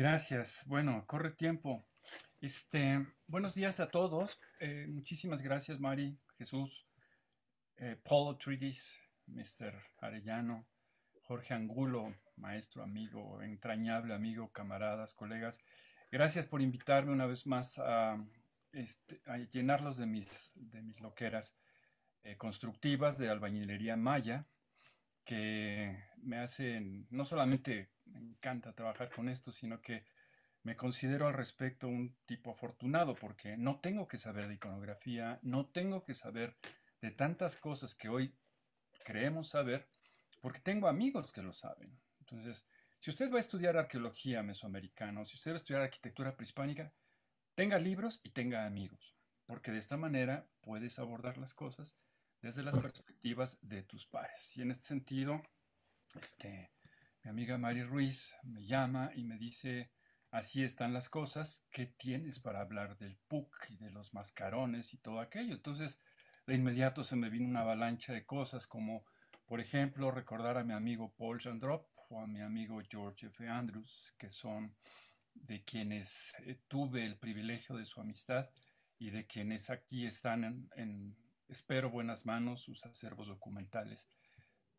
Gracias. Bueno, corre tiempo. Este, buenos días a todos. Eh, muchísimas gracias, Mari, Jesús, eh, Paulo Tridis, Mr. Arellano, Jorge Angulo, maestro, amigo, entrañable amigo, camaradas, colegas. Gracias por invitarme una vez más a, este, llenarlos de mis, de mis loqueras eh, constructivas de albañilería maya, que me hacen no solamente me encanta trabajar con esto, sino que me considero al respecto un tipo afortunado porque no tengo que saber de iconografía, no tengo que saber de tantas cosas que hoy creemos saber, porque tengo amigos que lo saben. Entonces, si usted va a estudiar arqueología mesoamericana, si usted va a estudiar arquitectura prehispánica, tenga libros y tenga amigos, porque de esta manera puedes abordar las cosas desde las perspectivas de tus pares. Y en este sentido, este, mi amiga Mari Ruiz me llama y me dice, así están las cosas, ¿qué tienes para hablar del PUC y de los mascarones y todo aquello? Entonces, de inmediato se me vino una avalancha de cosas como, por ejemplo, recordar a mi amigo Paul Jandrop o a mi amigo George F. Andrews, que son de quienes eh, tuve el privilegio de su amistad y de quienes aquí están en, en espero, buenas manos, sus acervos documentales.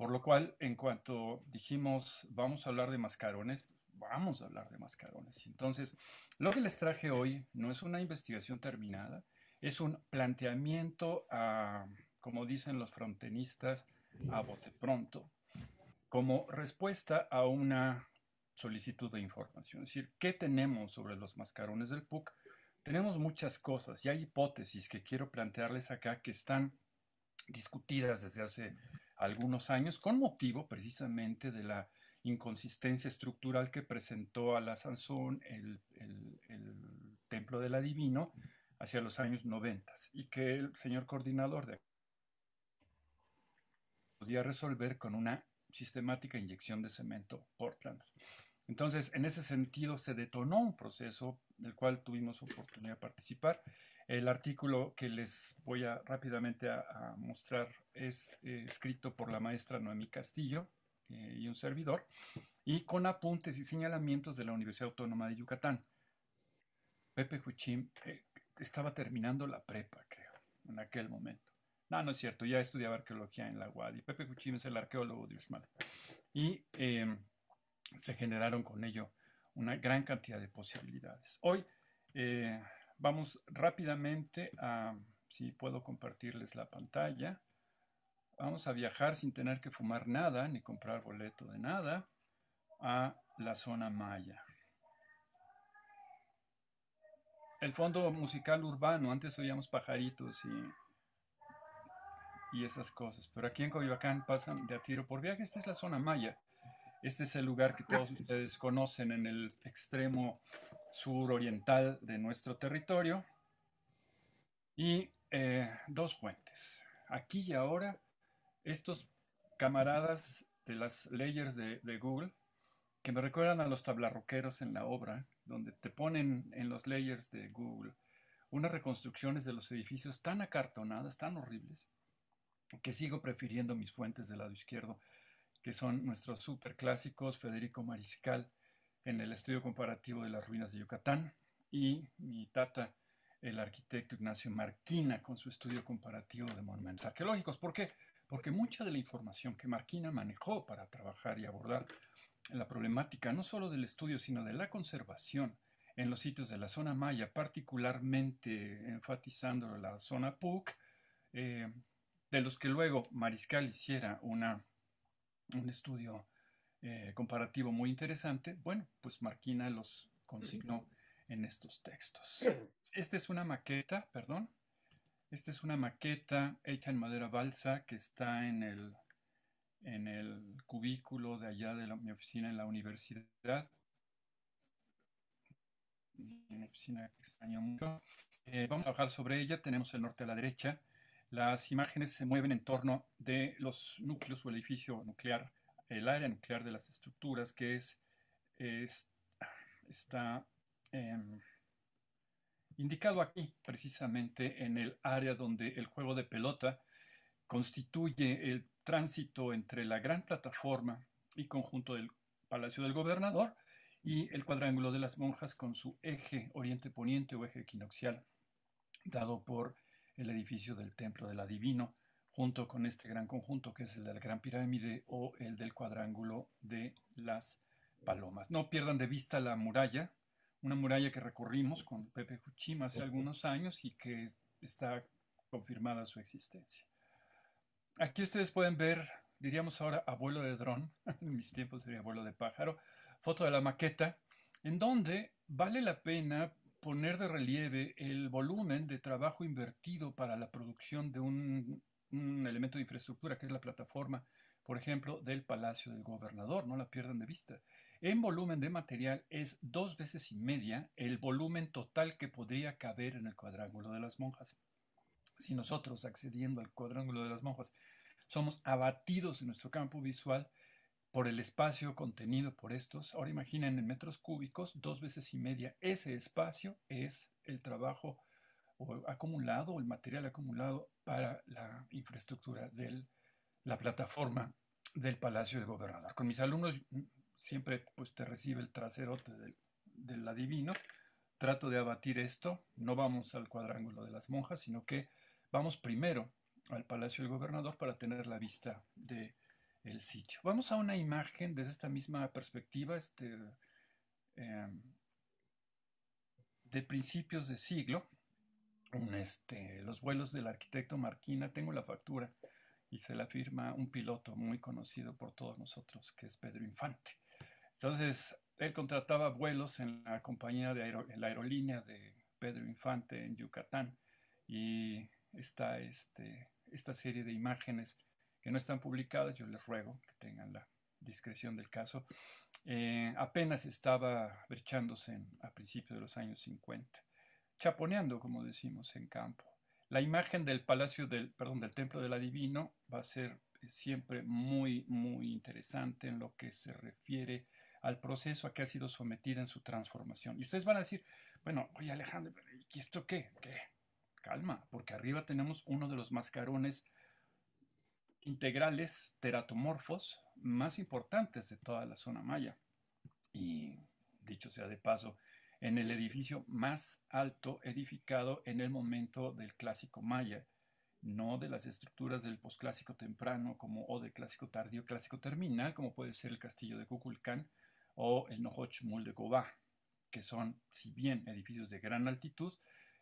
Por lo cual, en cuanto dijimos, vamos a hablar de mascarones, vamos a hablar de mascarones. Entonces, lo que les traje hoy no es una investigación terminada, es un planteamiento a, como dicen los frontenistas, a bote pronto, como respuesta a una solicitud de información. Es decir, ¿qué tenemos sobre los mascarones del PUC? Tenemos muchas cosas y hay hipótesis que quiero plantearles acá que están discutidas desde hace algunos años con motivo precisamente de la inconsistencia estructural que presentó a la Sansón el, Templo del Adivino hacia los años 90 y que el señor coordinador de podía resolver con una sistemática inyección de cemento Portland. Entonces, en ese sentido, se detonó un proceso del cual tuvimos oportunidad de participar el artículo que les voy a rápidamente a, mostrar es eh, escrito por la maestra Noemí Castillo eh, y un servidor, y con apuntes y señalamientos de la Universidad Autónoma de Yucatán. Pepe Huchim eh, estaba terminando la prepa, creo, en aquel momento. No, no es cierto, ya estudiaba arqueología en la UAD y Pepe Huchim es el arqueólogo de Uxmal. Y em, se generaron con ello una gran cantidad de posibilidades. Hoy Vamos rápidamente a, si puedo compartirles la pantalla, vamos a viajar sin tener que fumar nada ni comprar boleto de nada a la zona maya. El fondo musical urbano, antes oíamos pajaritos y, y esas cosas, pero aquí en Coyoacán pasan de a tiro por viaje, esta es la zona maya. Este es el lugar que todos ustedes conocen en el extremo suroriental de nuestro territorio. Y eh, dos fuentes. Aquí y ahora, estos camaradas de las layers de, de Google, que me recuerdan a los tablarroqueros en la obra, donde te ponen en los layers de Google unas reconstrucciones de los edificios tan acartonadas, tan horribles, que sigo prefiriendo mis fuentes del lado izquierdo que son nuestros superclásicos, Federico Mariscal en el estudio comparativo de las ruinas de Yucatán y mi tata, el arquitecto Ignacio Marquina, con su estudio comparativo de monumentos arqueológicos. ¿Por qué? Porque mucha de la información que Marquina manejó para trabajar y abordar la problemática no solo del estudio, sino de la conservación en los sitios de la zona maya, particularmente enfatizando la zona PUC, eh, de los que luego Mariscal hiciera una un estudio eh, comparativo muy interesante, bueno, pues Marquina los consignó en estos textos. Esta es una maqueta, perdón. Esta es una maqueta hecha en madera balsa que está en el, en el cubículo de allá de mi oficina en la universidad. oficina eh, vamos a trabajar sobre ella. Tenemos el norte a la derecha, las imágenes se mueven en torno de los núcleos o el edificio nuclear, el área nuclear de las estructuras, que es, está em, indicado aquí precisamente en el área donde el juego de pelota constituye el tránsito entre la gran plataforma y conjunto del Palacio del Gobernador y el cuadrángulo de las monjas con su eje oriente-poniente o eje equinoccial dado por el edificio del Templo del Adivino, junto con este gran conjunto que es el de la Gran Pirámide o el del cuadrángulo de las Palomas. No pierdan de vista la muralla, una muralla que recorrimos con Pepe Juchima hace algunos años y que está confirmada su existencia. Aquí ustedes pueden ver, diríamos ahora abuelo de dron, en mis tiempos sería abuelo de pájaro, foto de la maqueta, en donde vale la pena poner de relieve el volumen de trabajo invertido para la producción de un, elemento de infraestructura que es la plataforma, por ejemplo, del Palacio del Gobernador, no la pierdan de vista. En volumen de material es dos veces y media el volumen total que podría caber en el cuadrángulo de las monjas. Si nosotros, accediendo al cuadrángulo de las monjas, somos abatidos en nuestro campo visual, por el espacio contenido por estos. Ahora imaginen en metros cúbicos, dos veces y media ese espacio es el trabajo acumulado el material acumulado para la infraestructura de la plataforma del Palacio del Gobernador. Con mis alumnos mm, siempre pues, te recibe el traserote del, del adivino. Trato de abatir esto. No vamos al cuadrángulo de las monjas, sino que vamos primero al Palacio del Gobernador para tener la vista de el sitio. Vamos a una imagen desde esta misma perspectiva este, em, de principios de siglo. este, los vuelos del arquitecto Marquina, tengo la factura y se la firma un piloto muy conocido por todos nosotros, que es Pedro Infante. Entonces, él contrataba vuelos en la compañía de la aerolínea de Pedro Infante en Yucatán y está este, esta serie de imágenes que no están publicadas, yo les ruego que tengan la discreción del caso, eh, apenas estaba brechándose a principios de los años 50, chaponeando, como decimos, en campo. La imagen del palacio del, perdón, del templo del adivino va a ser eh, siempre muy, muy interesante en lo que se refiere al proceso a que ha sido sometida en su transformación. Y ustedes van a decir, bueno, oye Alejandro, ¿y esto qué? ¿Qué? Calma, porque arriba tenemos uno de los mascarones integrales teratomorfos más importantes de toda la zona maya. Y dicho sea de paso, en el edificio más alto edificado en el momento del clásico maya, no de las estructuras del posclásico temprano como o del clásico tardío clásico terminal, como puede ser el castillo de Cuculcán o el Nohochmul de Cobá, que son, si bien edificios de gran altitud,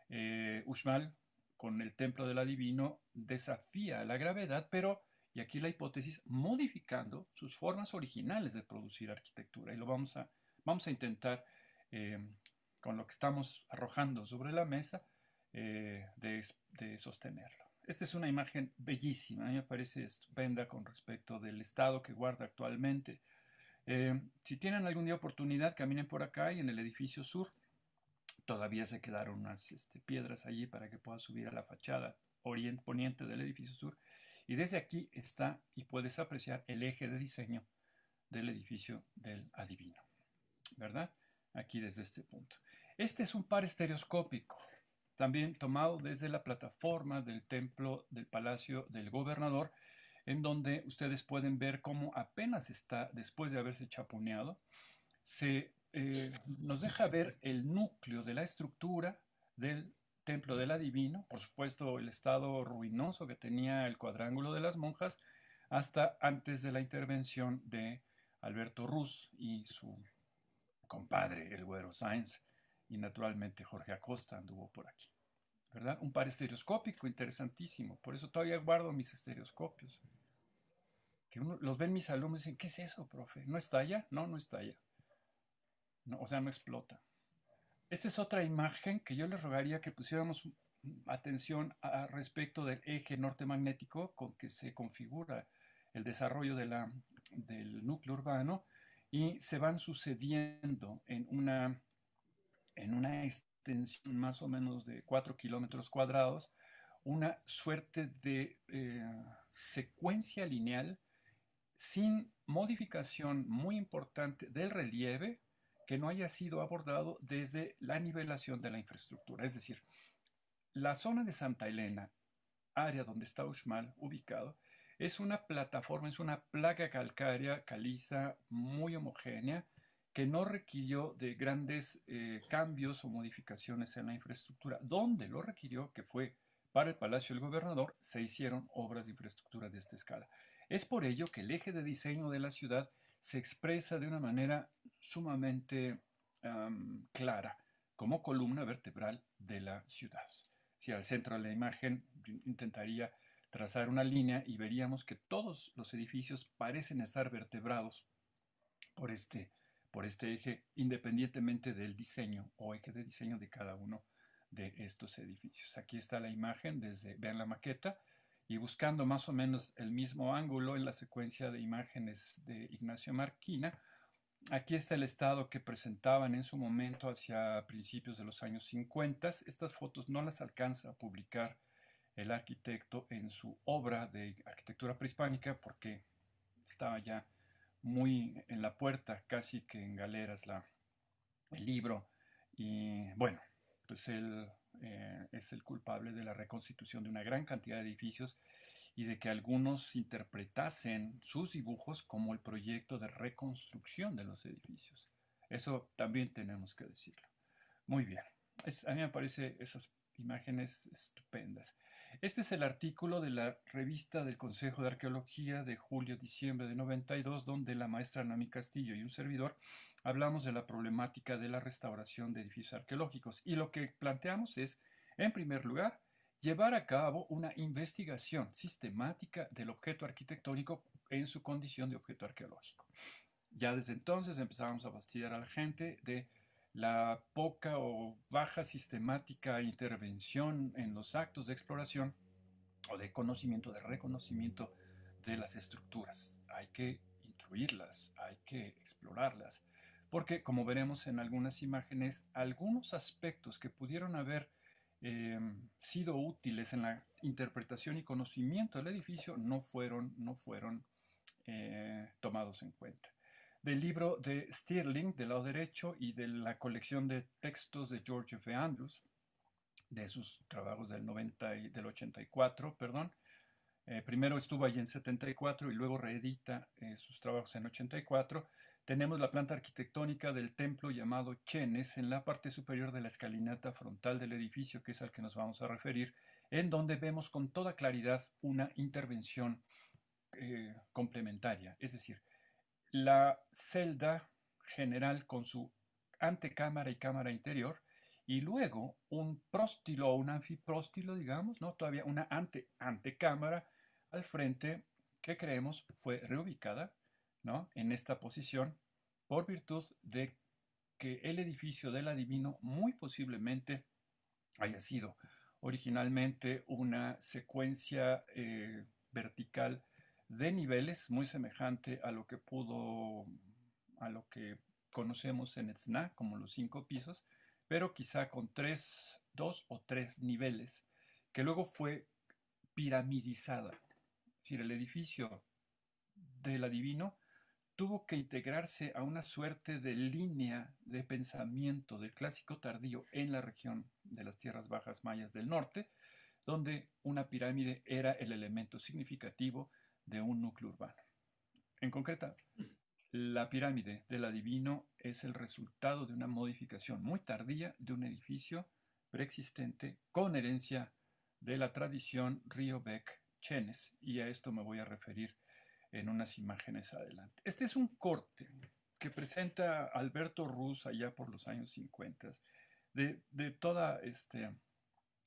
eh, Uxmal, con el templo del adivino, desafía la gravedad, pero y aquí la hipótesis, modificando sus formas originales de producir arquitectura. Y lo vamos a, vamos a intentar eh, con lo que estamos arrojando sobre la mesa eh, de, sostenerlo. Esta es una imagen bellísima, me parece estupenda con respecto del estado que guarda actualmente. Eh, si tienen algún día oportunidad, caminen por acá y en el edificio sur todavía se quedaron unas este, piedras allí para que pueda subir a la fachada oriente, poniente del edificio sur y desde aquí está y puedes apreciar el eje de diseño del edificio del adivino. ¿Verdad? Aquí desde este punto. Este es un par estereoscópico, también tomado desde la plataforma del templo del Palacio del Gobernador, en donde ustedes pueden ver cómo apenas está, después de haberse chapuneado, se, eh, nos deja ver el núcleo de la estructura del templo del adivino, por supuesto el estado ruinoso que tenía el cuadrángulo de las monjas, hasta antes de la intervención de Alberto Ruz y su compadre, el güero Sáenz, y naturalmente Jorge Acosta anduvo por aquí. ¿Verdad? Un par estereoscópico interesantísimo, por eso todavía guardo mis estereoscopios. Que uno, los ven mis alumnos y dicen, ¿qué es eso, profe? ¿No está allá? No, no está allá. o sea, no explota. Esta es otra imagen que yo les rogaría que pusiéramos atención respecto del eje norte magnético con que se configura el desarrollo del núcleo urbano y se van sucediendo en una, en una extensión más o menos de 4 kilómetros cuadrados una suerte de eh, secuencia lineal sin modificación muy importante del relieve que no haya sido abordado desde la nivelación de la infraestructura. Es decir, la zona de Santa Elena, área donde está Uxmal ubicado, es una plataforma, es una placa calcárea caliza muy homogénea que no requirió de grandes eh, cambios o modificaciones en la infraestructura. Donde lo requirió, que fue para el Palacio del Gobernador, se hicieron obras de infraestructura de esta escala. Es por ello que el eje de diseño de la ciudad se expresa de una manera sumamente clara como columna vertebral de la ciudad. Si al centro de la imagen intentaría trazar una línea y veríamos que todos los edificios parecen estar vertebrados por este, por este eje, independientemente del diseño o eje de diseño de cada uno de estos edificios. Aquí está la imagen desde, vean la maqueta, y buscando más o menos el mismo ángulo en la secuencia de imágenes de Ignacio Marquina, Aquí está el estado que presentaban en su momento hacia principios de los años 50. Estas fotos no las alcanza a publicar el arquitecto en su obra de arquitectura prehispánica porque estaba ya muy en la puerta, casi que en galeras el libro. Y bueno, pues él eh, es el culpable de la reconstitución de una gran cantidad de edificios y de que algunos interpretasen sus dibujos como el proyecto de reconstrucción de los edificios. Eso también tenemos que decirlo. Muy bien, a mí me parecen esas imágenes estupendas. Este es el artículo de la revista del Consejo de Arqueología de julio-diciembre de 92, donde la maestra Nami Castillo y un servidor hablamos de la problemática de la restauración de edificios arqueológicos. Y lo que planteamos es, en primer lugar, llevar a cabo una investigación sistemática del objeto arquitectónico en su condición de objeto arqueológico. Ya desde entonces empezábamos a fastidiar a la gente de la poca o baja sistemática intervención en los actos de exploración o de conocimiento, de reconocimiento de las estructuras. Hay que instruirlas, hay que explorarlas, porque como veremos en algunas imágenes, algunos aspectos que pudieron haber Em, sido útiles en la interpretación y conocimiento del edificio no fueron, no fueron eh, tomados en cuenta. Del libro de Stirling, del lado derecho, y de la colección de textos de George F. Andrews, de sus trabajos del, 90 y, del 84, perdón. Eh, primero estuvo allí en 74 y luego reedita eh, sus trabajos en 84. Tenemos la planta arquitectónica del templo llamado Chenes en la parte superior de la escalinata frontal del edificio, que es al que nos vamos a referir, en donde vemos con toda claridad una intervención eh, complementaria, es decir, la celda general con su antecámara y cámara interior, y luego un próstilo o un anfipróstilo, digamos, ¿no? todavía una ante antecámara al frente que creemos fue reubicada en esta posición por virtud de que el edificio del adivino muy posiblemente haya sido originalmente una secuencia eh, vertical de niveles muy semejante a lo que pudo a lo que conocemos en Etzna como los cinco pisos, pero quizá con tres, dos o tres niveles, que luego fue piramidizada. Es decir, el edificio del adivino tuvo que integrarse a una suerte de línea de pensamiento del clásico tardío en la región de las tierras bajas mayas del norte, donde una pirámide era el elemento significativo de un núcleo urbano. En concreta, la pirámide del adivino es el resultado de una modificación muy tardía de un edificio preexistente con herencia de la tradición Beck chenes y a esto me voy a referir en unas imágenes adelante. Este es un corte que presenta Alberto Ruz allá por los años 50 de, de, toda este.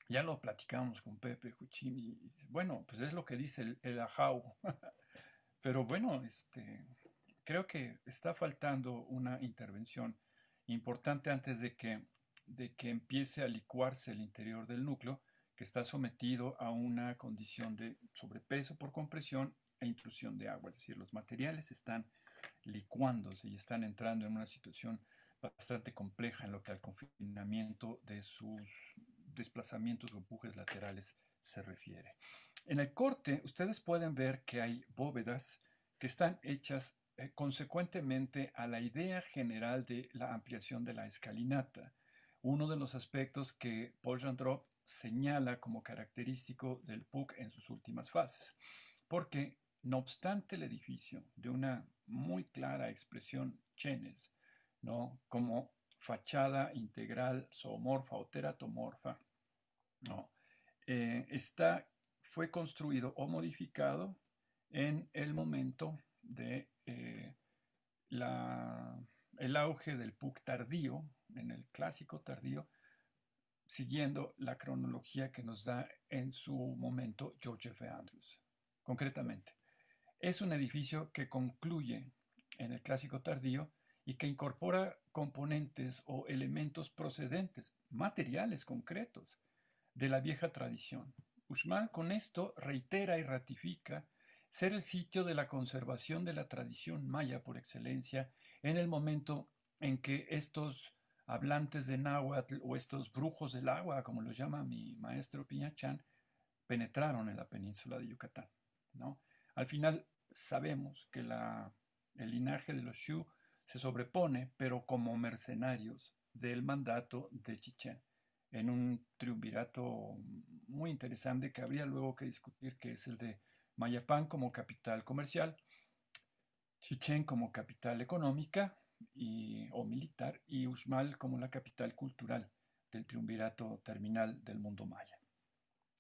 Ya lo platicamos con Pepe y Bueno, pues es lo que dice el, el ajau. Pero bueno, este, creo que está faltando una intervención importante antes de que, de que empiece a licuarse el interior del núcleo, que está sometido a una condición de sobrepeso por compresión e intrusión de agua. Es decir, los materiales están licuándose y están entrando en una situación bastante compleja en lo que al confinamiento de sus desplazamientos o empujes laterales se refiere. En el corte ustedes pueden ver que hay bóvedas que están hechas eh, consecuentemente a la idea general de la ampliación de la escalinata, uno de los aspectos que Paul Jandrop señala como característico del PUC en sus últimas fases, porque no obstante, el edificio, de una muy clara expresión chenes, ¿no? como fachada integral zoomorfa o teratomorfa, ¿no? Eh, está, fue construido o modificado en el momento de eh, la, el auge del PUC tardío, en el clásico tardío, siguiendo la cronología que nos da en su momento George F. Andrews, concretamente. Es un edificio que concluye en el clásico tardío y que incorpora componentes o elementos procedentes, materiales concretos, de la vieja tradición. Uxmal con esto reitera y ratifica ser el sitio de la conservación de la tradición maya por excelencia en el momento en que estos hablantes de náhuatl o estos brujos del agua, como los llama mi maestro Piñachán, penetraron en la península de Yucatán. ¿no? Al final, sabemos que el linaje de los Xu se sobrepone, pero como mercenarios del mandato de Chichen, en un triunvirato muy interesante que habría luego que discutir, que es el de Mayapán como capital comercial, Chichen como capital económica y, o militar y Uxmal como la capital cultural del triunvirato terminal del mundo maya.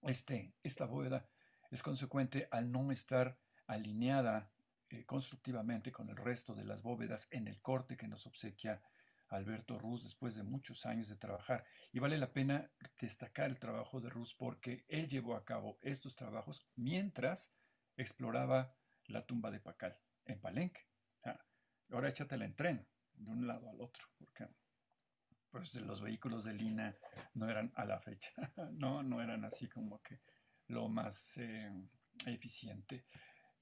Este, esta bóveda es consecuente al no estar alineada eh, constructivamente con el resto de las bóvedas en el corte que nos obsequia Alberto Ruz después de muchos años de trabajar. Y vale la pena destacar el trabajo de Ruz porque él llevó a cabo estos trabajos mientras exploraba la tumba de Pacal en Palenque. Ahora échate en tren, de un lado al otro, porque pues los vehículos de Lina no eran a la fecha, no, no eran así como que lo más eh, eficiente.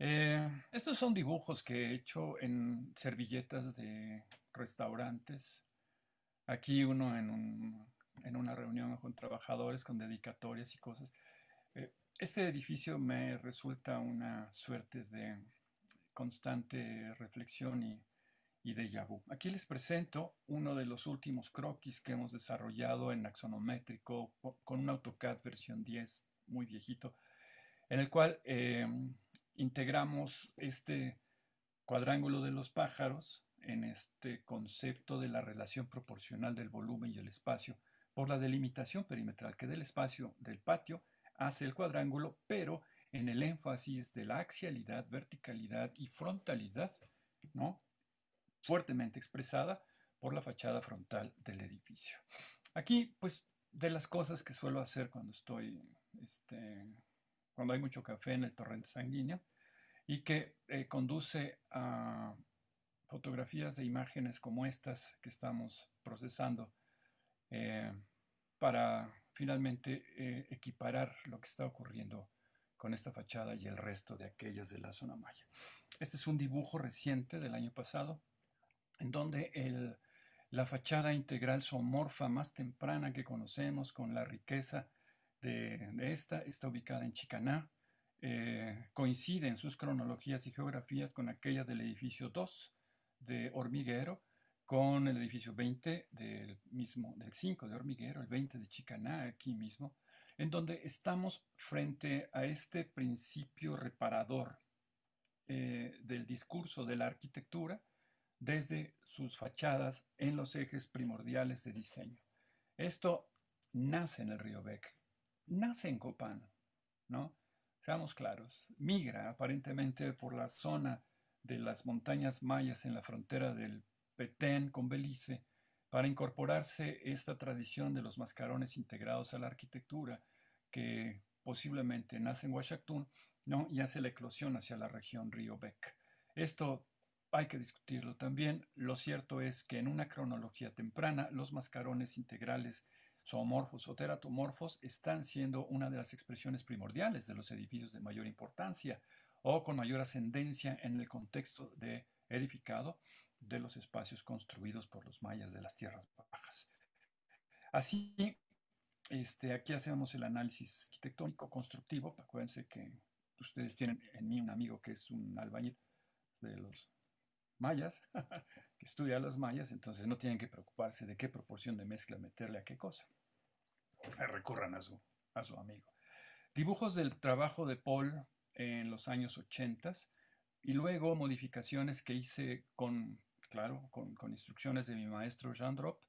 Eh, estos son dibujos que he hecho en servilletas de restaurantes. Aquí uno en, una reunión con trabajadores, con dedicatorias y cosas. Eh, este edificio me resulta una suerte de constante reflexión y, de Yahoo. Aquí les presento uno de los últimos croquis que hemos desarrollado en axonométrico con un AutoCAD versión 10 muy viejito, en el cual... Eh, integramos este cuadrángulo de los pájaros en este concepto de la relación proporcional del volumen y el espacio por la delimitación perimetral que del espacio del patio hace el cuadrángulo, pero en el énfasis de la axialidad, verticalidad y frontalidad, ¿no? fuertemente expresada por la fachada frontal del edificio. Aquí, pues, de las cosas que suelo hacer cuando estoy este, cuando hay mucho café en el torrente sanguíneo, y que eh, conduce a fotografías de imágenes como estas que estamos procesando eh, para finalmente eh, equiparar lo que está ocurriendo con esta fachada y el resto de aquellas de la zona maya. Este es un dibujo reciente del año pasado, en donde el, la fachada integral somorfa más temprana que conocemos, con la riqueza de, esta está ubicada en Chicaná. Eh, coincide en sus cronologías y geografías con aquella del edificio 2 de Hormiguero, con el edificio 20 del mismo, del 5 de Hormiguero, el 20 de Chicaná, aquí mismo, en donde estamos frente a este principio reparador eh, del discurso de la arquitectura desde sus fachadas en los ejes primordiales de diseño. Esto nace en el río Beck, nace en Copán, ¿no? Seamos claros, migra aparentemente por la zona de las montañas mayas en la frontera del Petén con Belice para incorporarse esta tradición de los mascarones integrados a la arquitectura que posiblemente nace en Huachactún ¿no? y hace la eclosión hacia la región Río Bec. Esto hay que discutirlo también. Lo cierto es que en una cronología temprana los mascarones integrales zoomorfos o teratomorfos están siendo una de las expresiones primordiales de los edificios de mayor importancia o con mayor ascendencia en el contexto de edificado de los espacios construidos por los mayas de las tierras bajas. Así, este, aquí hacemos el análisis arquitectónico constructivo. Acuérdense que ustedes tienen en mí un amigo que es un albañil de los mayas. que las mallas, entonces no tienen que preocuparse de qué proporción de mezcla meterle a qué cosa. Eh, recurran a su, amigo. Dibujos del trabajo de Paul en los años 80 y luego modificaciones que hice con, claro, con, instrucciones de mi maestro Jean Drop,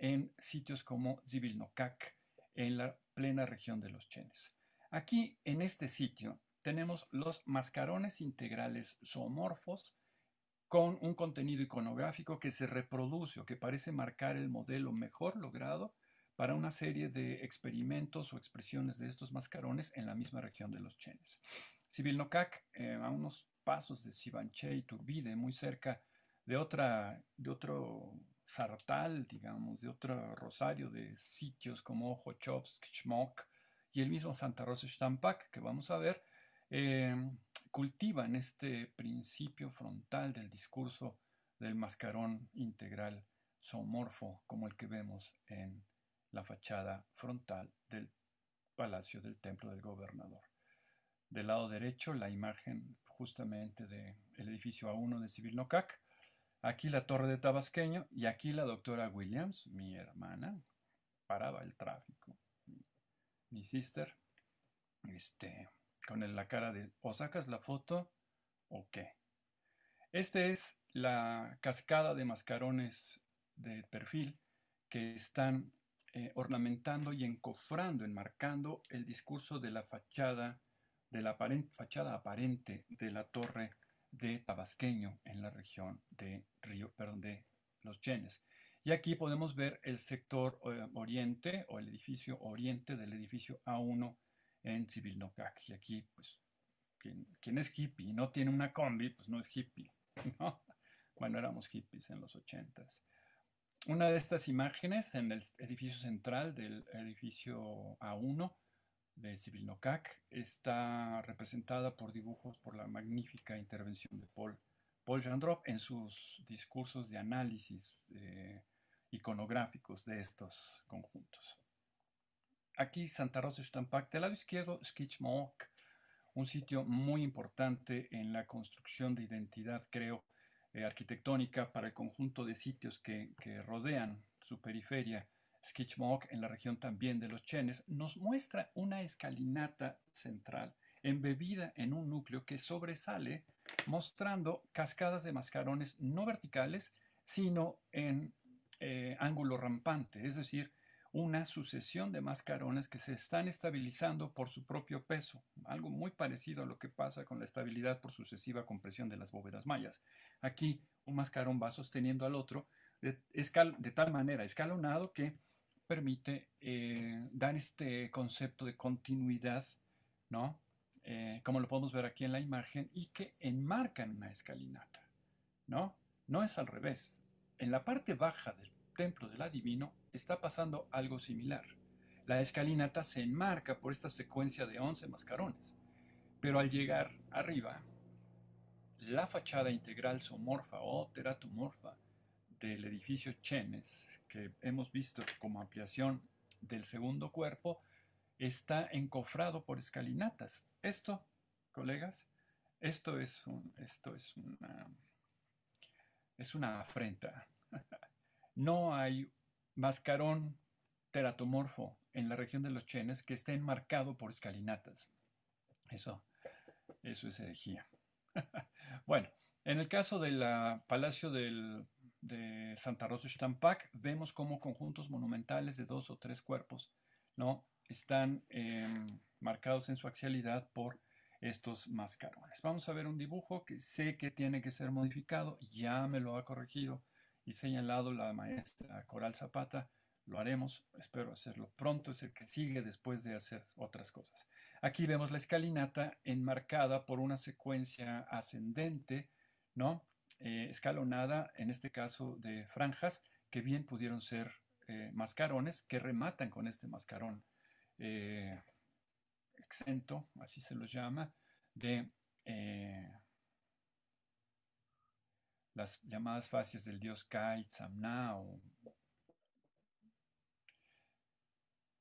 en sitios como Zibilnokak, en la plena región de los chenes. Aquí, en este sitio, tenemos los mascarones integrales zoomorfos con un contenido iconográfico que se reproduce o que parece marcar el modelo mejor logrado para una serie de experimentos o expresiones de estos mascarones en la misma región de los chenes. Sibyl eh, a unos pasos de sibanche y Turbide, muy cerca de, otra, de otro sartal, digamos, de otro rosario de sitios como ojo Chmok y el mismo Santa Rosa Stampak, que vamos a ver, eh, cultivan este principio frontal del discurso del mascarón integral zoomorfo como el que vemos en la fachada frontal del palacio del templo del gobernador. Del lado derecho la imagen justamente del edificio A1 de Civil Nocac, aquí la torre de Tabasqueño y aquí la doctora Williams, mi hermana, paraba el tráfico, mi, mi sister, este, con la cara de o sacas la foto o qué. Esta es la cascada de mascarones de perfil que están eh, ornamentando y encofrando, enmarcando el discurso de la fachada, de la aparente, fachada aparente de la torre de Tabasqueño en la región de Río, perdón, de Los Chenes. Y aquí podemos ver el sector eh, oriente o el edificio oriente del edificio A1 en Civilnocak. Y aquí, pues, quien, es hippie y no tiene una combi, pues no es hippie. ¿no? Bueno, éramos hippies en los ochentas. Una de estas imágenes en el edificio central del edificio A1 de nocac está representada por dibujos por la magnífica intervención de Paul, Paul Jandrop en sus discursos de análisis eh, iconográficos de estos conjuntos. Aquí Santa Rosa Stampac, del lado izquierdo Skidmore, un sitio muy importante en la construcción de identidad, creo, eh, arquitectónica para el conjunto de sitios que, rodean su periferia. Skidmore, en la región también de los Chenes, nos muestra una escalinata central embebida en un núcleo que sobresale mostrando cascadas de mascarones no verticales, sino en eh, ángulo rampante, es decir, una sucesión de mascarones que se están estabilizando por su propio peso, algo muy parecido a lo que pasa con la estabilidad por sucesiva compresión de las bóvedas mayas. Aquí un mascarón va sosteniendo al otro de, tal manera escalonado que permite eh, dar este concepto de continuidad, ¿no? Eh, como lo podemos ver aquí en la imagen, y que enmarcan una escalinata, ¿no? No es al revés. En la parte baja del templo del adivino está pasando algo similar. La escalinata se enmarca por esta secuencia de 11 mascarones, pero al llegar arriba, la fachada integral somorfa o teratomorfa del edificio Chenes, que hemos visto como ampliación del segundo cuerpo, está encofrado por escalinatas. Esto, colegas, esto es, esto es una, es una afrenta. No hay Mascarón teratomorfo en la región de los chenes que está enmarcado por escalinatas. Eso, eso es herejía. bueno, en el caso del Palacio del, de Santa Rosa Stampac, vemos cómo conjuntos monumentales de dos o tres cuerpos ¿no? están em, marcados en su axialidad por estos mascarones. Vamos a ver un dibujo que sé que tiene que ser modificado, ya me lo ha corregido y señalado la maestra Coral Zapata. Lo haremos, espero hacerlo pronto, es el que sigue después de hacer otras cosas. Aquí vemos la escalinata enmarcada por una secuencia ascendente, ¿no? Eh, escalonada, en este caso de franjas, que bien pudieron ser eh, mascarones, que rematan con este mascarón eh, exento, así se los llama, de las llamadas fases del dios Kai, Samna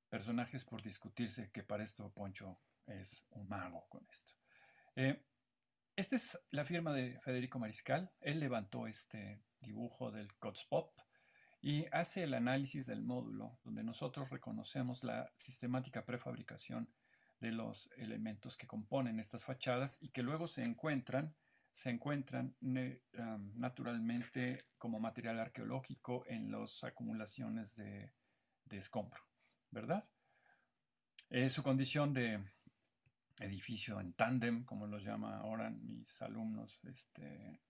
personajes por discutirse, que para esto Poncho es un mago con esto. Eh, esta es la firma de Federico Mariscal. Él levantó este dibujo del COTSPOP y hace el análisis del módulo, donde nosotros reconocemos la sistemática prefabricación de los elementos que componen estas fachadas y que luego se encuentran se encuentran naturalmente como material arqueológico en las acumulaciones de, escombro, ¿verdad? Es eh, su condición de edificio en tándem, como lo llaman ahora mis alumnos este,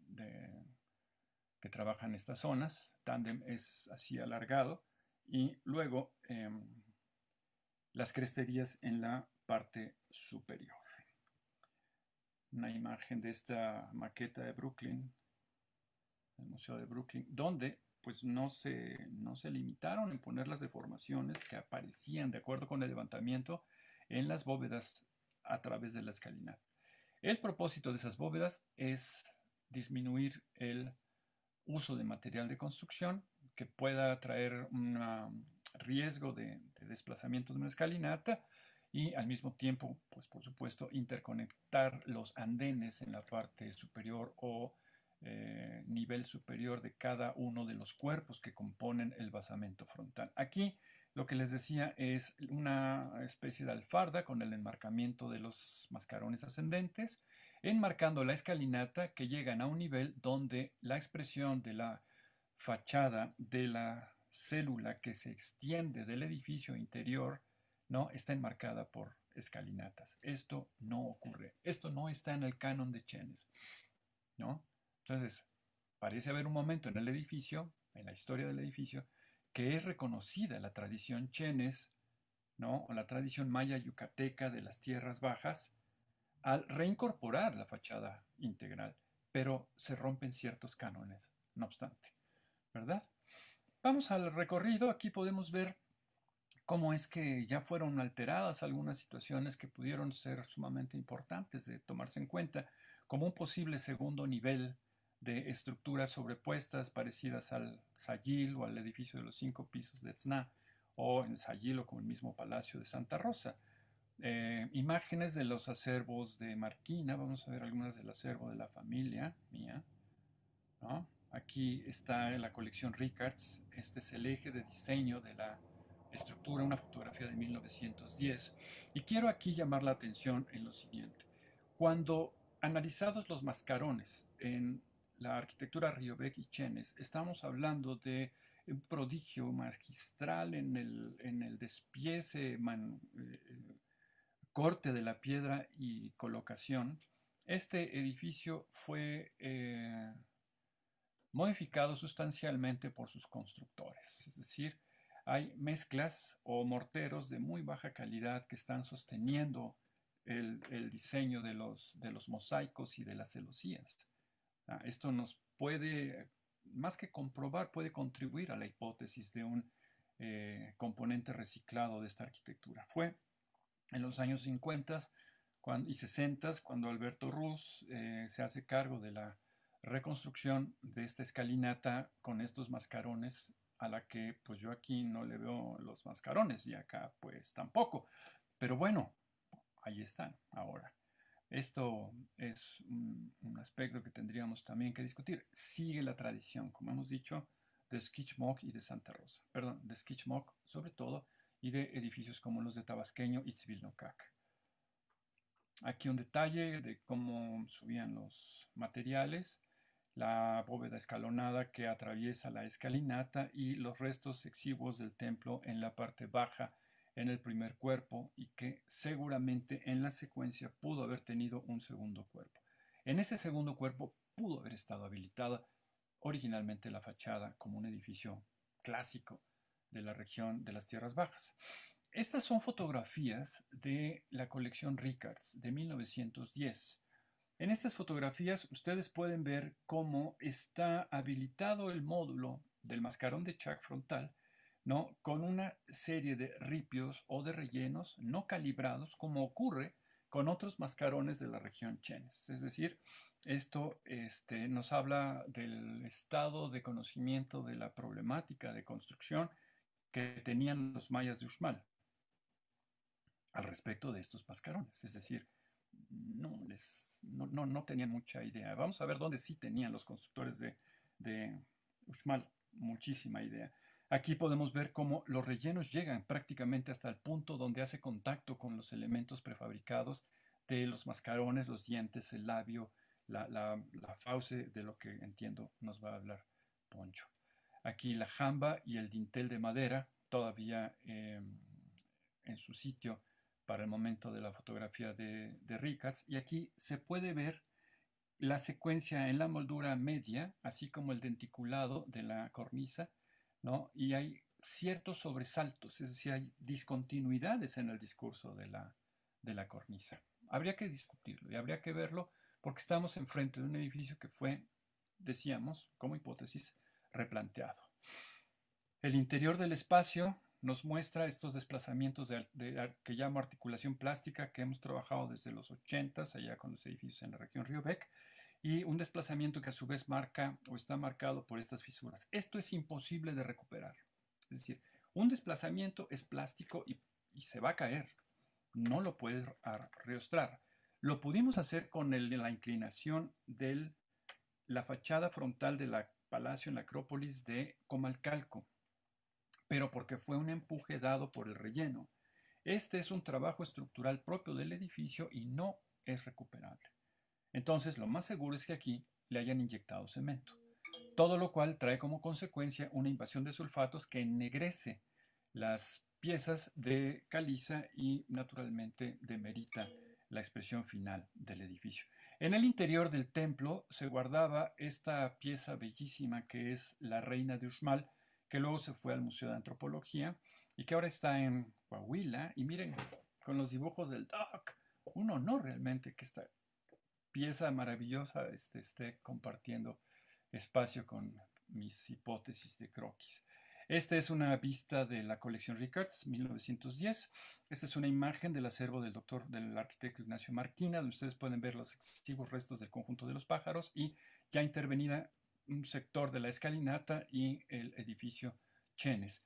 que trabajan en estas zonas, tándem es así alargado, y luego em, las cresterías en la parte superior una imagen de esta maqueta de Brooklyn, el Museo de Brooklyn, donde pues no se, limitaron en poner las deformaciones que aparecían de acuerdo con el levantamiento en las bóvedas a través de la escalinata. El propósito de esas bóvedas es disminuir el uso de material de construcción que pueda traer un um, riesgo de desplazamiento de una escalinata y al mismo tiempo, pues por supuesto, interconectar los andenes en la parte superior o eh, nivel superior de cada uno de los cuerpos que componen el basamento frontal. Aquí lo que les decía es una especie de alfarda con el enmarcamiento de los mascarones ascendentes, enmarcando la escalinata que llegan a un nivel donde la expresión de la fachada de la célula que se extiende del edificio interior ¿no? está enmarcada por escalinatas. Esto no ocurre. Esto no está en el canon de Chenes. ¿no? Entonces, parece haber un momento en el edificio, en la historia del edificio, que es reconocida la tradición Chenes, ¿no? o la tradición maya yucateca de las tierras bajas, al reincorporar la fachada integral, pero se rompen ciertos cánones, no obstante, ¿verdad? Vamos al recorrido, aquí podemos ver cómo es que ya fueron alteradas algunas situaciones que pudieron ser sumamente importantes de tomarse en cuenta, como un posible segundo nivel de estructuras sobrepuestas parecidas al Sayil o al edificio de los cinco pisos de Tzna o en Sayil o como el mismo Palacio de Santa Rosa. Eh, imágenes de los acervos de Marquina, vamos a ver algunas del acervo de la familia mía. Aquí está la colección Rickards, este es el eje de diseño de la estructura, una fotografía de 1910. Y quiero aquí llamar la atención en lo siguiente. Cuando analizados los mascarones en la arquitectura Riobec y Chenes, estamos hablando de un prodigio magistral en el, en el despiece, eh, corte de la piedra y colocación. Este edificio fue eh, modificado sustancialmente por sus constructores, es decir, hay mezclas o morteros de muy baja calidad que están sosteniendo el, diseño de los, mosaicos y de las celosías. Ah, esto nos puede, más que comprobar, puede contribuir a la hipótesis de un eh, componente reciclado de esta arquitectura. Fue en los años 50 y 60 cuando Alberto Ruz eh, se hace cargo de la reconstrucción de esta escalinata con estos mascarones a la que pues yo aquí no le veo los mascarones y acá pues tampoco. Pero bueno, ahí están ahora. Esto es un, aspecto que tendríamos también que discutir. Sigue la tradición, como hemos dicho, de Skichmok y de Santa Rosa. Perdón, de Skichmok sobre todo y de edificios como los de Tabasqueño y Civilnocac. Aquí un detalle de cómo subían los materiales la bóveda escalonada que atraviesa la escalinata y los restos exiguos del templo en la parte baja en el primer cuerpo y que seguramente en la secuencia pudo haber tenido un segundo cuerpo. En ese segundo cuerpo pudo haber estado habilitada originalmente la fachada como un edificio clásico de la región de las Tierras Bajas. Estas son fotografías de la colección Rickards de 1910. En estas fotografías ustedes pueden ver cómo está habilitado el módulo del mascarón de Chac frontal ¿no? con una serie de ripios o de rellenos no calibrados como ocurre con otros mascarones de la región Chenes. Es decir, esto este, nos habla del estado de conocimiento de la problemática de construcción que tenían los mayas de Uxmal al respecto de estos mascarones. Es decir, no, tenían mucha idea. Vamos a ver dónde sí tenían los constructores de, de muchísima idea. Aquí podemos ver cómo los rellenos llegan prácticamente hasta el punto donde hace contacto con los elementos prefabricados de los mascarones, los dientes, el labio, la, fauce, de lo que entiendo nos va a hablar Poncho. Aquí la jamba y el dintel de madera, todavía eh, en su sitio para el momento de la fotografía de, de Y aquí se puede ver la secuencia en la moldura media, así como el denticulado de la cornisa, ¿no? y hay ciertos sobresaltos, es decir, hay discontinuidades en el discurso de la, de la cornisa. Habría que discutirlo y habría que verlo porque estamos enfrente de un edificio que fue, decíamos, como hipótesis, replanteado. El interior del espacio nos muestra estos desplazamientos que llamo articulación plástica que hemos trabajado desde los 80 allá con los edificios en la región Bec y un desplazamiento que a su vez marca o está marcado por estas fisuras. Esto es imposible de recuperar. Es decir, un desplazamiento es plástico y, se va a caer. No lo puede reostrar. Lo pudimos hacer con la inclinación de la fachada frontal del palacio en la Acrópolis de Comalcalco pero porque fue un empuje dado por el relleno. Este es un trabajo estructural propio del edificio y no es recuperable. Entonces, lo más seguro es que aquí le hayan inyectado cemento, todo lo cual trae como consecuencia una invasión de sulfatos que ennegrece las piezas de caliza y naturalmente demerita la expresión final del edificio. En el interior del templo se guardaba esta pieza bellísima que es la reina de Usmal, que luego se fue al Museo de Antropología y que ahora está en Coahuila. Y miren, con los dibujos del Doc, un honor realmente que esta pieza maravillosa este, esté compartiendo espacio con mis hipótesis de croquis. Esta es una vista de la colección Rickards, 1910. Esta es una imagen del acervo del doctor, del arquitecto Ignacio Marquina, donde ustedes pueden ver los excesivos restos del conjunto de los pájaros y ya intervenida un sector de la escalinata y el edificio Chenes.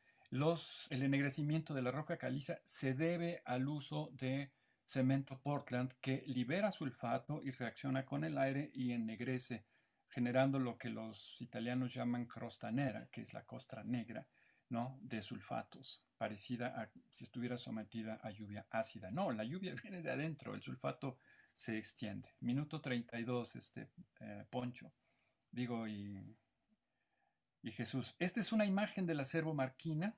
el ennegrecimiento de la roca caliza se debe al uso de cemento Portland que libera sulfato y reacciona con el aire y ennegrece, generando lo que los italianos llaman crosta nera", que es la costra negra ¿no? de sulfatos, parecida a si estuviera sometida a lluvia ácida. No, la lluvia viene de adentro, el sulfato se extiende. Minuto 32, este, eh, Poncho digo, y, Jesús. Esta es una imagen del acervo Marquina,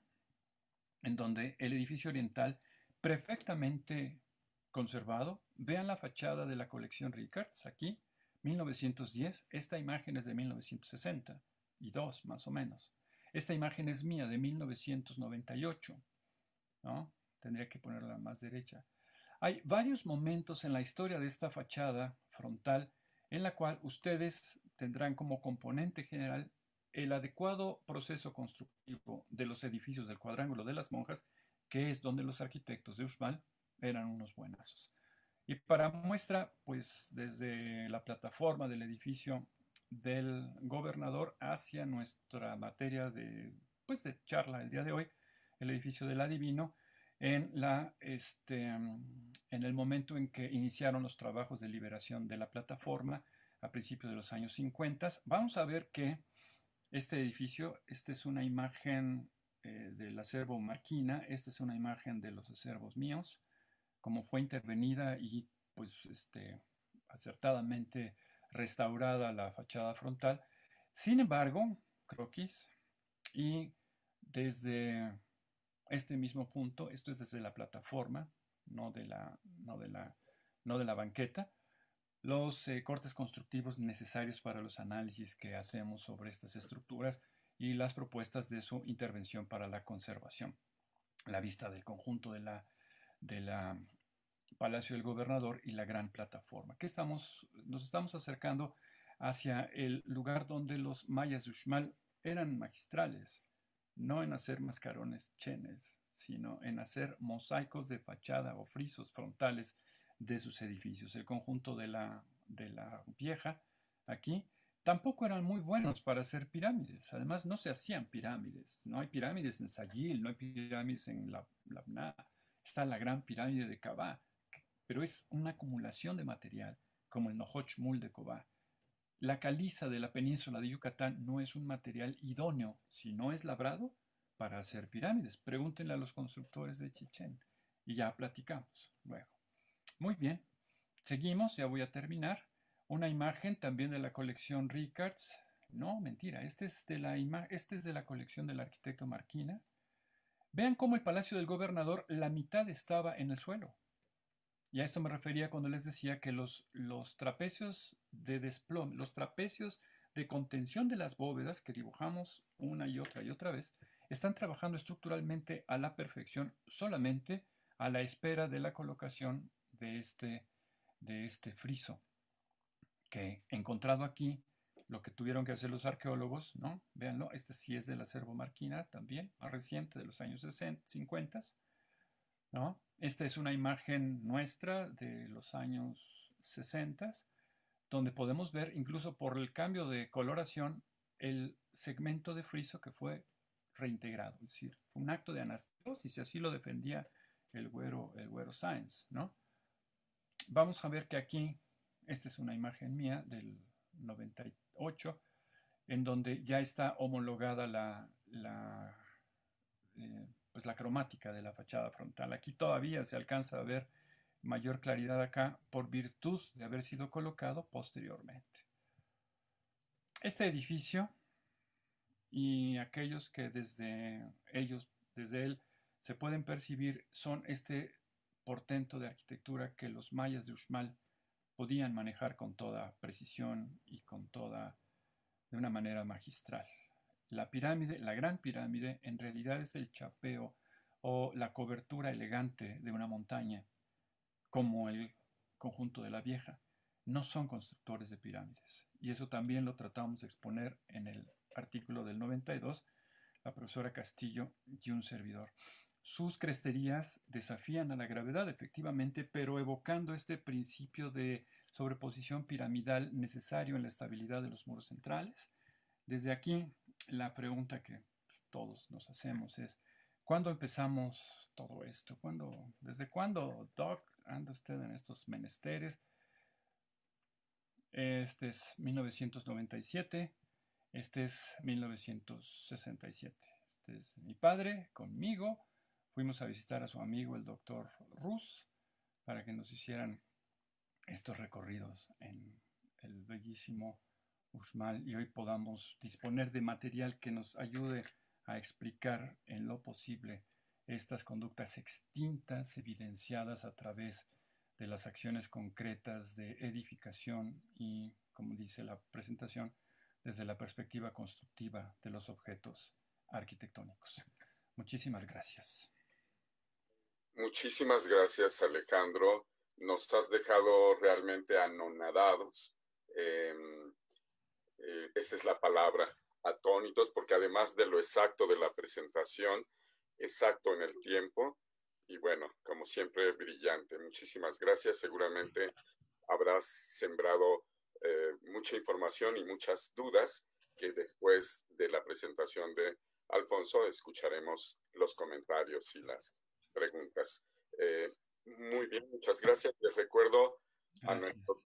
en donde el edificio oriental, perfectamente conservado, vean la fachada de la colección Rickards, aquí, 1910, esta imagen es de 1960 y dos, más o menos. Esta imagen es mía, de 1998, ¿no? Tendría que ponerla más derecha. Hay varios momentos en la historia de esta fachada frontal en la cual ustedes tendrán como componente general el adecuado proceso constructivo de los edificios del cuadrángulo de las monjas, que es donde los arquitectos de Uxmal eran unos buenazos. Y para muestra, pues desde la plataforma del edificio del gobernador hacia nuestra materia de, pues, de charla el día de hoy, el edificio del adivino, en, este, en el momento en que iniciaron los trabajos de liberación de la plataforma, a principios de los años 50. Vamos a ver que este edificio, esta es una imagen eh, del acervo Marquina, esta es una imagen de los acervos míos, como fue intervenida y pues este, acertadamente restaurada la fachada frontal. Sin embargo, croquis, y desde este mismo punto, esto es desde la plataforma, no de la, de la, no de la banqueta, los eh, cortes constructivos necesarios para los análisis que hacemos sobre estas estructuras y las propuestas de su intervención para la conservación. La vista del conjunto de la, Palacio del Gobernador y la gran plataforma. Que nos estamos acercando hacia el lugar donde los mayas de Uxmal eran magistrales, no en hacer mascarones chenes, sino en hacer mosaicos de fachada o frisos frontales de sus edificios. El conjunto de la, de la vieja aquí tampoco eran muy buenos para hacer pirámides. Además, no se hacían pirámides. No hay pirámides en Sayil, no hay pirámides en Labna. Está la gran pirámide de Kaba, pero es una acumulación de material, como el Nohochmul de Kobá. La caliza de la península de Yucatán no es un material idóneo, si no es labrado, para hacer pirámides. Pregúntenle a los constructores de Chichén y ya platicamos luego. Muy bien. Seguimos, ya voy a terminar. Una imagen también de la colección Ricards. No, mentira, este es de la, este es de la colección del arquitecto Marquina. Vean cómo el palacio del gobernador, la mitad estaba en el suelo. Y a esto me refería cuando les decía que los, los trapecios de desplome, los trapecios de contención de las bóvedas que dibujamos una y otra y otra vez, están trabajando estructuralmente a la perfección solamente a la espera de la colocación de este, de este friso, que encontrado aquí, lo que tuvieron que hacer los arqueólogos, ¿no? Véanlo, este sí es del acervo Marquina también, más reciente, de los años 60, 50, ¿no? Esta es una imagen nuestra de los años 60, donde podemos ver, incluso por el cambio de coloración, el segmento de friso que fue reintegrado. Es decir, fue un acto de anastasis y así lo defendía el güero, el güero Sáenz, ¿no? Vamos a ver que aquí, esta es una imagen mía del 98, en donde ya está homologada la, eh, pues la cromática de la fachada frontal. Aquí todavía se alcanza a ver mayor claridad acá por virtud de haber sido colocado posteriormente. Este edificio y aquellos que desde ellos, desde él, se pueden percibir son este portento de arquitectura que los mayas de Uxmal podían manejar con toda precisión y con toda de una manera magistral. La pirámide, la gran pirámide, en realidad es el chapeo o la cobertura elegante de una montaña, como el conjunto de la vieja. No son constructores de pirámides. Y eso también lo tratamos de exponer en el artículo del 92, la profesora Castillo y un servidor. Sus cresterías desafían a la gravedad, efectivamente, pero evocando este principio de sobreposición piramidal necesario en la estabilidad de los muros centrales. Desde aquí, la pregunta que pues, todos nos hacemos es, ¿cuándo empezamos todo esto? ¿Cuándo, ¿Desde cuándo, Doc, anda usted en estos menesteres? Este es 1997, este es 1967. Este es mi padre conmigo fuimos a visitar a su amigo el doctor Rus para que nos hicieran estos recorridos en el bellísimo Usmal y hoy podamos disponer de material que nos ayude a explicar en lo posible estas conductas extintas evidenciadas a través de las acciones concretas de edificación y, como dice la presentación, desde la perspectiva constructiva de los objetos arquitectónicos. Muchísimas gracias. Muchísimas gracias, Alejandro. Nos has dejado realmente anonadados. Em, eh, esa es la palabra, atónitos, porque además de lo exacto de la presentación, exacto en el tiempo, y bueno, como siempre, brillante. Muchísimas gracias. Seguramente habrás sembrado eh, mucha información y muchas dudas que después de la presentación de Alfonso escucharemos los comentarios y las preguntas. Eh, muy bien, muchas gracias. Les recuerdo a nuestros